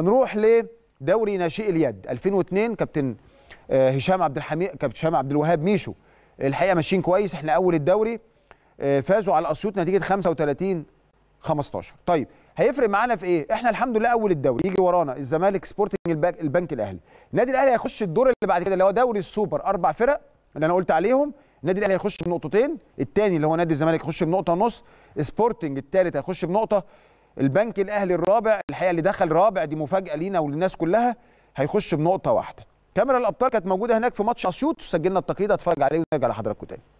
هنروح لدوري ناشئ اليد 2002 كابتن آه، هشام عبد الحميد كابتن هشام عبد الوهاب ميشو الحقيقه ماشيين كويس احنا اول الدوري آه، فازوا على اسيوط نتيجه 35 15 طيب هيفرق معانا في ايه احنا الحمد لله اول الدوري يجي ورانا الزمالك سبورتنج البنك, البنك الاهلي النادي الاهلي هيخش الدور اللي بعد كده اللي هو دوري السوبر اربع فرق اللي انا قلت عليهم النادي الاهلي هيخش بنقطتين الثاني اللي هو نادي الزمالك هيخش بنقطه ونص سبورتنج الثالث هيخش بنقطه البنك الاهلي الرابع الحقيقه اللي دخل رابع دي مفاجاه لينا وللناس كلها هيخش بنقطه واحده كاميرا الابطال كانت موجوده هناك في ماتش اسيوط سجلنا التقرير اتفرج عليه ونرجع لحضراتكم تاني